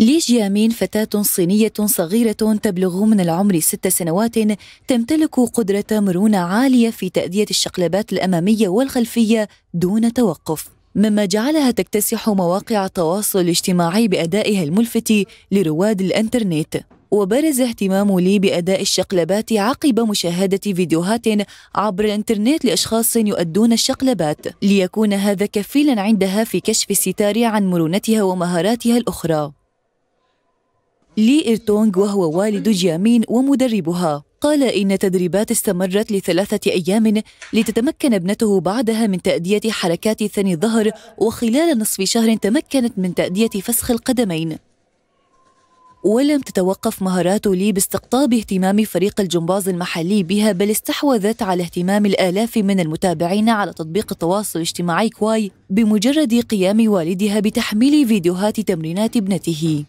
لي جيامين فتاة صينية صغيرة تبلغ من العمر ست سنوات تمتلك قدرة مرونة عالية في تأدية الشقلبات الأمامية والخلفية دون توقف مما جعلها تكتسح مواقع التواصل الاجتماعي بأدائها الملفت لرواد الإنترنت وبرز اهتمام لي بأداء الشقلبات عقب مشاهدة فيديوهات عبر الإنترنت لأشخاص يؤدون الشقلبات ليكون هذا كفيلا عندها في كشف الستار عن مرونتها ومهاراتها الأخرى لي إيرتونغ وهو والد جيامين ومدربها قال إن التدريبات استمرت لثلاثة أيام لتتمكن ابنته بعدها من تأدية حركات ثني الظهر وخلال نصف شهر تمكنت من تأدية فسخ القدمين ولم تتوقف مهارات لي باستقطاب اهتمام فريق الجمباز المحلي بها بل استحوذت على اهتمام الآلاف من المتابعين على تطبيق التواصل الاجتماعي كواي بمجرد قيام والدها بتحميل فيديوهات تمرينات ابنته